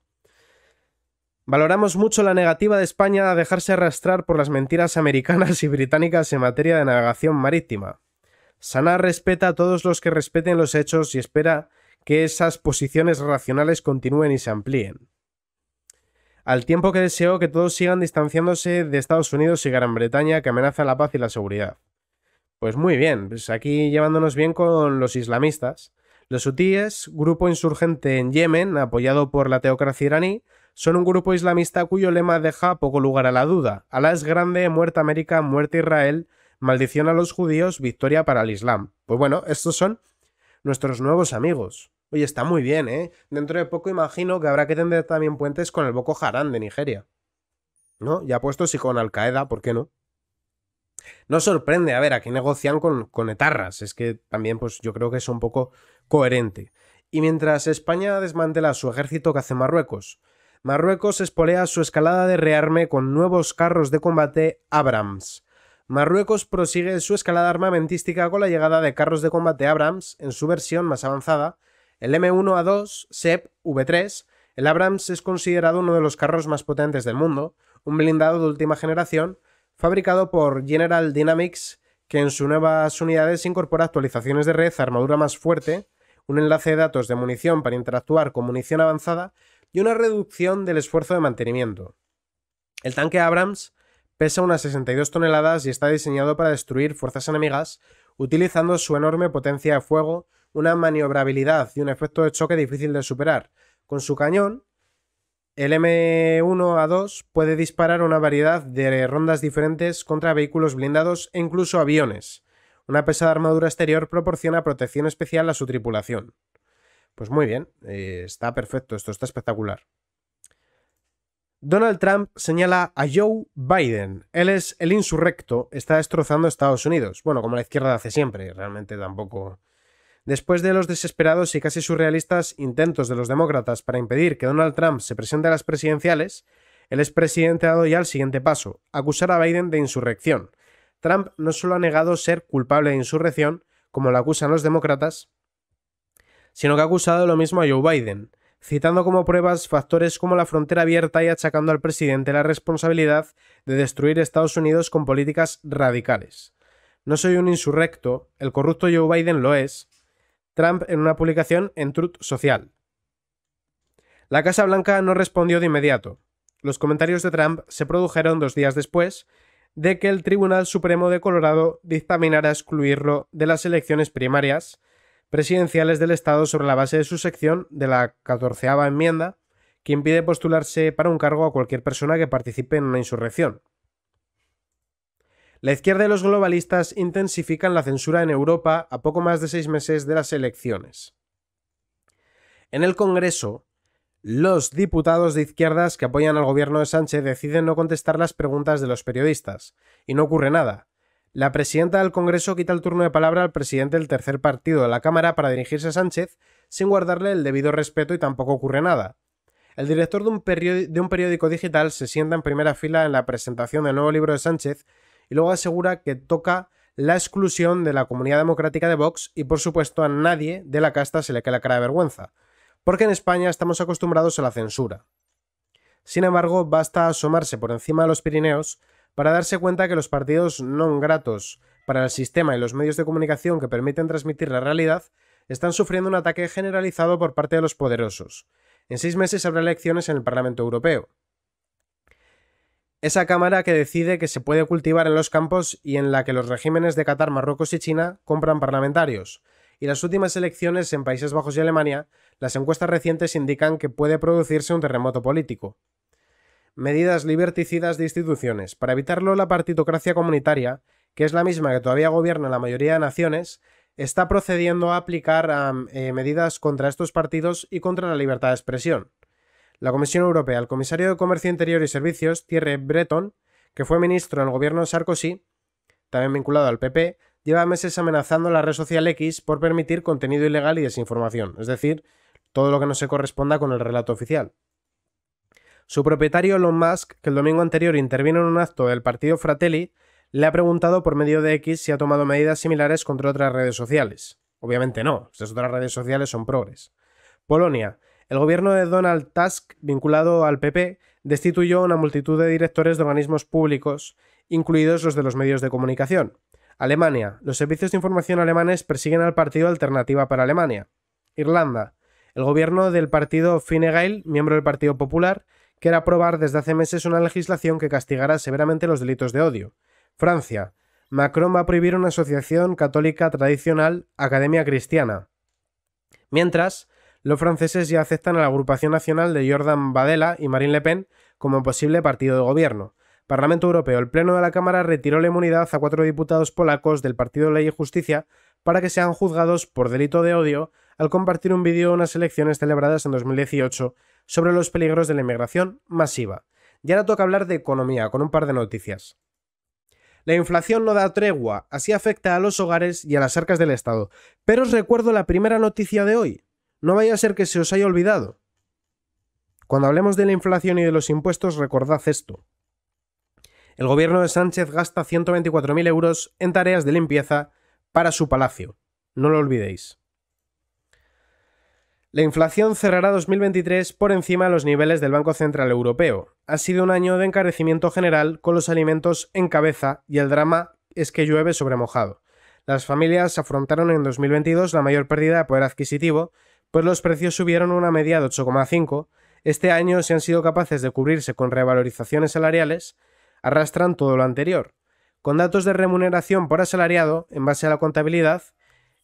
Valoramos mucho la negativa de España a dejarse arrastrar por las mentiras americanas y británicas en materia de navegación marítima. Sana respeta a todos los que respeten los hechos y espera que esas posiciones racionales continúen y se amplíen. Al tiempo que deseo que todos sigan distanciándose de Estados Unidos y Gran Bretaña que amenaza la paz y la seguridad. Pues muy bien, pues aquí llevándonos bien con los islamistas. Los hutíes, grupo insurgente en Yemen apoyado por la teocracia iraní, son un grupo islamista cuyo lema deja poco lugar a la duda. Alá es grande, muerta América, muerte Israel, maldición a los judíos, victoria para el Islam. Pues bueno, estos son nuestros nuevos amigos. Oye, está muy bien, ¿eh? Dentro de poco imagino que habrá que tender también puentes con el Boko Haram de Nigeria. ¿No? Ya apuesto sí con Al Qaeda, ¿por qué no? No sorprende, a ver, aquí negocian con, con etarras. Es que también, pues yo creo que es un poco coherente. Y mientras España desmantela su ejército que hace Marruecos, Marruecos espolea su escalada de rearme con nuevos carros de combate Abrams. Marruecos prosigue su escalada armamentística con la llegada de carros de combate Abrams en su versión más avanzada, el M1A2 SEP V3. El Abrams es considerado uno de los carros más potentes del mundo, un blindado de última generación fabricado por General Dynamics que en sus nuevas unidades incorpora actualizaciones de red, armadura más fuerte, un enlace de datos de munición para interactuar con munición avanzada y una reducción del esfuerzo de mantenimiento. El tanque Abrams pesa unas 62 toneladas y está diseñado para destruir fuerzas enemigas utilizando su enorme potencia de fuego, una maniobrabilidad y un efecto de choque difícil de superar. Con su cañón, el M1A2 puede disparar una variedad de rondas diferentes contra vehículos blindados e incluso aviones. Una pesada armadura exterior proporciona protección especial a su tripulación. Pues muy bien, eh, está perfecto, esto está espectacular. Donald Trump señala a Joe Biden. Él es el insurrecto, está destrozando a Estados Unidos. Bueno, como la izquierda hace siempre, realmente tampoco. Después de los desesperados y casi surrealistas intentos de los demócratas para impedir que Donald Trump se presente a las presidenciales, el expresidente ha dado ya el siguiente paso, acusar a Biden de insurrección, Trump no solo ha negado ser culpable de insurrección, como lo acusan los demócratas, sino que ha acusado lo mismo a Joe Biden, citando como pruebas factores como la frontera abierta y achacando al presidente la responsabilidad de destruir Estados Unidos con políticas radicales. No soy un insurrecto, el corrupto Joe Biden lo es. Trump en una publicación en Truth Social. La Casa Blanca no respondió de inmediato. Los comentarios de Trump se produjeron dos días después, de que el Tribunal Supremo de Colorado dictaminara excluirlo de las elecciones primarias presidenciales del Estado sobre la base de su sección de la catorceava enmienda, que impide postularse para un cargo a cualquier persona que participe en una insurrección. La izquierda y los globalistas intensifican la censura en Europa a poco más de seis meses de las elecciones. En el Congreso, los diputados de izquierdas que apoyan al gobierno de Sánchez deciden no contestar las preguntas de los periodistas, y no ocurre nada. La presidenta del Congreso quita el turno de palabra al presidente del tercer partido de la Cámara para dirigirse a Sánchez sin guardarle el debido respeto y tampoco ocurre nada. El director de un, periódico digital se sienta en primera fila en la presentación del nuevo libro de Sánchez y luego asegura que toca la exclusión de la comunidad democrática de Vox y por supuesto a nadie de la casta se le cae la cara de vergüenza porque en España estamos acostumbrados a la censura. Sin embargo, basta asomarse por encima de los Pirineos para darse cuenta que los partidos no gratos para el sistema y los medios de comunicación que permiten transmitir la realidad están sufriendo un ataque generalizado por parte de los poderosos. En seis meses habrá elecciones en el Parlamento Europeo. Esa Cámara que decide que se puede cultivar en los campos y en la que los regímenes de Qatar, Marruecos y China compran parlamentarios. Y las últimas elecciones en Países Bajos y Alemania las encuestas recientes indican que puede producirse un terremoto político. Medidas liberticidas de instituciones. Para evitarlo, la partitocracia comunitaria, que es la misma que todavía gobierna la mayoría de naciones, está procediendo a aplicar eh, medidas contra estos partidos y contra la libertad de expresión. La Comisión Europea, el comisario de Comercio Interior y Servicios, Thierry Breton, que fue ministro en el gobierno de Sarkozy, también vinculado al PP, lleva meses amenazando la red social X por permitir contenido ilegal y desinformación, es decir, todo lo que no se corresponda con el relato oficial. Su propietario Elon Musk, que el domingo anterior intervino en un acto del partido Fratelli, le ha preguntado por medio de X si ha tomado medidas similares contra otras redes sociales. Obviamente no, estas otras redes sociales son progres. Polonia. El gobierno de Donald Tusk, vinculado al PP, destituyó a una multitud de directores de organismos públicos, incluidos los de los medios de comunicación. Alemania. Los servicios de información alemanes persiguen al partido Alternativa para Alemania. Irlanda el gobierno del partido Fine Gael, miembro del Partido Popular, quiere aprobar desde hace meses una legislación que castigará severamente los delitos de odio. Francia. Macron va a prohibir una asociación católica tradicional, Academia Cristiana. Mientras, los franceses ya aceptan a la agrupación nacional de Jordan Badela y Marine Le Pen como posible partido de gobierno. Parlamento Europeo. El Pleno de la Cámara retiró la inmunidad a cuatro diputados polacos del Partido Ley y Justicia para que sean juzgados por delito de odio al compartir un vídeo de unas elecciones celebradas en 2018 sobre los peligros de la inmigración masiva. Y ahora toca hablar de economía, con un par de noticias. La inflación no da tregua, así afecta a los hogares y a las arcas del Estado. Pero os recuerdo la primera noticia de hoy. No vaya a ser que se os haya olvidado. Cuando hablemos de la inflación y de los impuestos, recordad esto. El gobierno de Sánchez gasta 124.000 euros en tareas de limpieza para su palacio. No lo olvidéis. La inflación cerrará 2023 por encima de los niveles del Banco Central Europeo. Ha sido un año de encarecimiento general con los alimentos en cabeza y el drama es que llueve sobre mojado. Las familias afrontaron en 2022 la mayor pérdida de poder adquisitivo, pues los precios subieron una media de 8,5. Este año, se han sido capaces de cubrirse con revalorizaciones salariales, arrastran todo lo anterior. Con datos de remuneración por asalariado, en base a la contabilidad,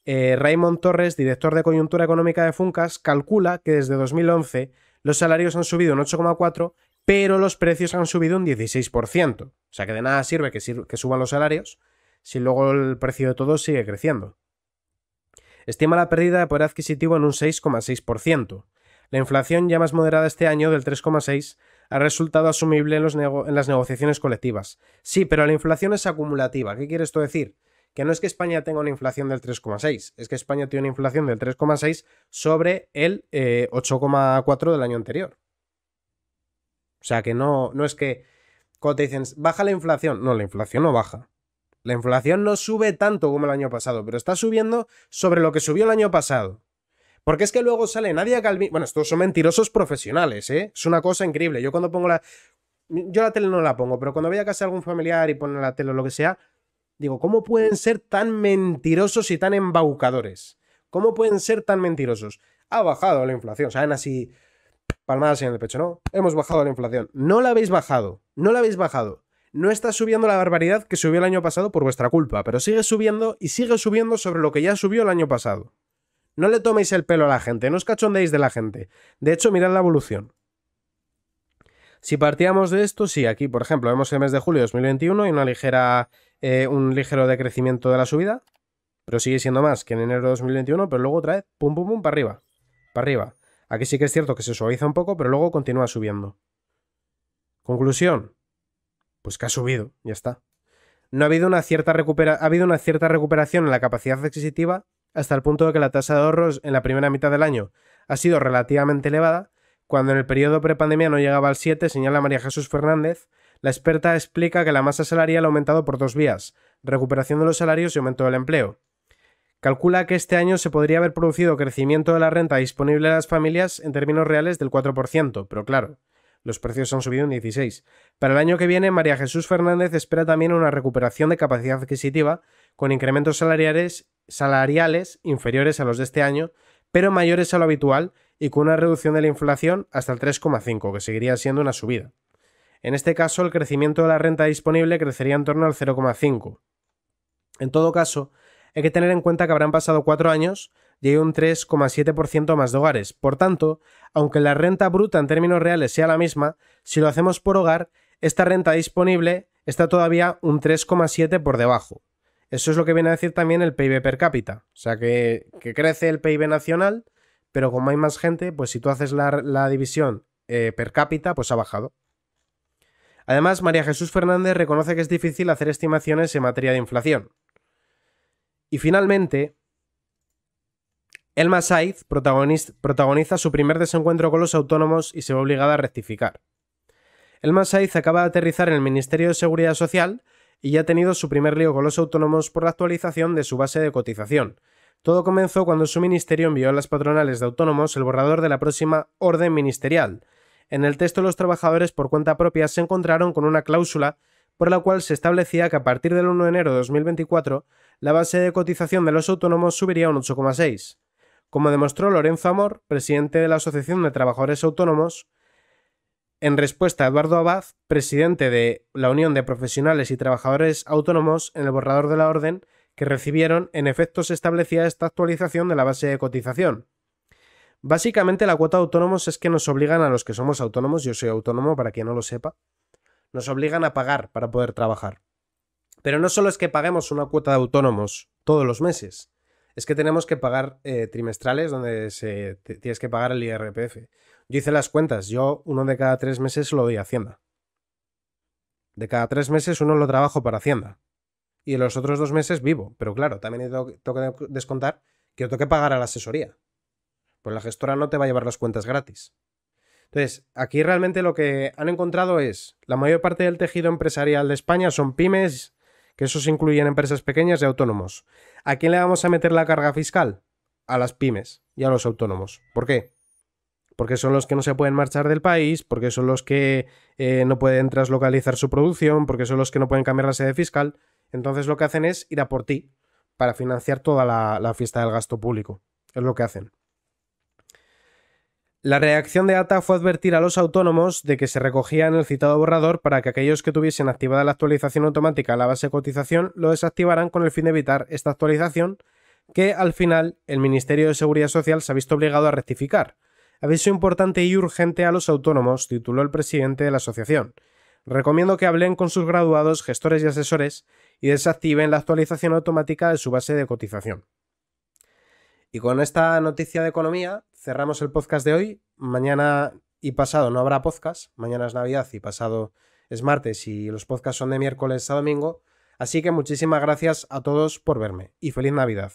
eh, Raymond Torres, director de coyuntura económica de Funcas, calcula que desde 2011 los salarios han subido un 8,4, pero los precios han subido un 16%. O sea que de nada sirve que, suban los salarios si luego el precio de todo sigue creciendo. Estima la pérdida de poder adquisitivo en un 6,6%. La inflación ya más moderada este año, del 3,6%, ha resultado asumible en, en, las negociaciones colectivas. Sí, pero la inflación es acumulativa. ¿Qué quiere esto decir? que no es que España tenga una inflación del 3,6, es que España tiene una inflación del 3,6 sobre el 8,4 eh, del año anterior. O sea que no, no es que cuando te dicen baja la inflación, no, la inflación no baja. La inflación no sube tanto como el año pasado, pero está subiendo sobre lo que subió el año pasado. Porque es que luego sale nadie Calvi. Bueno, estos son mentirosos profesionales, ¿eh? Es una cosa increíble. Yo cuando pongo la. Yo la tele no la pongo, pero cuando voy a casa algún familiar y pone la tele o lo que sea, Digo, ¿cómo pueden ser tan mentirosos y tan embaucadores? ¿Cómo pueden ser tan mentirosos? Ha bajado la inflación, saben así palmadas en el pecho, ¿no? Hemos bajado la inflación. No la habéis bajado, no la habéis bajado. No está subiendo la barbaridad que subió el año pasado por vuestra culpa, pero sigue subiendo y sigue subiendo sobre lo que ya subió el año pasado. No le toméis el pelo a la gente, no os cachondeéis de la gente. De hecho, mirad la evolución. Si partíamos de esto, sí, aquí, por ejemplo, vemos el mes de julio de 2021 y una ligera eh, un ligero decrecimiento de la subida, pero sigue siendo más que en enero de 2021, pero luego otra vez, pum, pum, pum, para arriba, para arriba. Aquí sí que es cierto que se suaviza un poco, pero luego continúa subiendo. Conclusión, pues que ha subido, ya está. No ha habido una cierta, recupera ha habido una cierta recuperación en la capacidad adquisitiva hasta el punto de que la tasa de ahorros en la primera mitad del año ha sido relativamente elevada, cuando en el periodo prepandemia no llegaba al 7, señala María Jesús Fernández, la experta explica que la masa salarial ha aumentado por dos vías, recuperación de los salarios y aumento del empleo. Calcula que este año se podría haber producido crecimiento de la renta disponible a las familias en términos reales del 4%, pero claro, los precios han subido un 16. Para el año que viene, María Jesús Fernández espera también una recuperación de capacidad adquisitiva, con incrementos salariales, salariales inferiores a los de este año, pero mayores a lo habitual y con una reducción de la inflación hasta el 3,5, que seguiría siendo una subida. En este caso, el crecimiento de la renta disponible crecería en torno al 0,5. En todo caso, hay que tener en cuenta que habrán pasado cuatro años y hay un 3,7% más de hogares. Por tanto, aunque la renta bruta en términos reales sea la misma, si lo hacemos por hogar, esta renta disponible está todavía un 3,7 por debajo. Eso es lo que viene a decir también el PIB per cápita. O sea que, crece el PIB nacional, pero como hay más gente, pues si tú haces la, división eh, per cápita, pues ha bajado. Además, María Jesús Fernández reconoce que es difícil hacer estimaciones en materia de inflación. Y finalmente, Elma Saiz protagoniza su primer desencuentro con los autónomos y se ve obligada a rectificar. Elma Saiz acaba de aterrizar en el Ministerio de Seguridad Social y ya ha tenido su primer lío con los autónomos por la actualización de su base de cotización. Todo comenzó cuando su ministerio envió a las patronales de autónomos el borrador de la próxima orden ministerial, en el texto los trabajadores por cuenta propia se encontraron con una cláusula por la cual se establecía que a partir del 1 de enero de 2024 la base de cotización de los autónomos subiría un 8,6. Como demostró Lorenzo Amor, presidente de la Asociación de Trabajadores Autónomos, en respuesta a Eduardo Abad, presidente de la Unión de Profesionales y Trabajadores Autónomos, en el borrador de la orden que recibieron, en efecto se establecía esta actualización de la base de cotización, Básicamente la cuota de autónomos es que nos obligan a los que somos autónomos, yo soy autónomo para quien no lo sepa, nos obligan a pagar para poder trabajar. Pero no solo es que paguemos una cuota de autónomos todos los meses, es que tenemos que pagar eh, trimestrales donde se, tienes que pagar el IRPF. Yo hice las cuentas, yo uno de cada tres meses lo doy a Hacienda. De cada tres meses uno lo trabajo para Hacienda. Y en los otros dos meses vivo. Pero claro, también tengo, tengo que descontar que tengo que pagar a la asesoría. Pues la gestora no te va a llevar las cuentas gratis. Entonces, aquí realmente lo que han encontrado es, la mayor parte del tejido empresarial de España son pymes, que esos incluyen empresas pequeñas y autónomos. ¿A quién le vamos a meter la carga fiscal? A las pymes y a los autónomos. ¿Por qué? Porque son los que no se pueden marchar del país, porque son los que eh, no pueden traslocalizar su producción, porque son los que no pueden cambiar la sede fiscal. Entonces lo que hacen es ir a por ti para financiar toda la fiesta del gasto público. Es lo que hacen. La reacción de ATA fue advertir a los autónomos de que se recogía en el citado borrador para que aquellos que tuviesen activada la actualización automática a la base de cotización lo desactivaran con el fin de evitar esta actualización que al final el Ministerio de Seguridad Social se ha visto obligado a rectificar. Aviso importante y urgente a los autónomos, tituló el presidente de la asociación. Recomiendo que hablen con sus graduados, gestores y asesores y desactiven la actualización automática de su base de cotización. Y con esta noticia de economía cerramos el podcast de hoy. Mañana y pasado no habrá podcast. Mañana es Navidad y pasado es martes y los podcasts son de miércoles a domingo. Así que muchísimas gracias a todos por verme y feliz Navidad.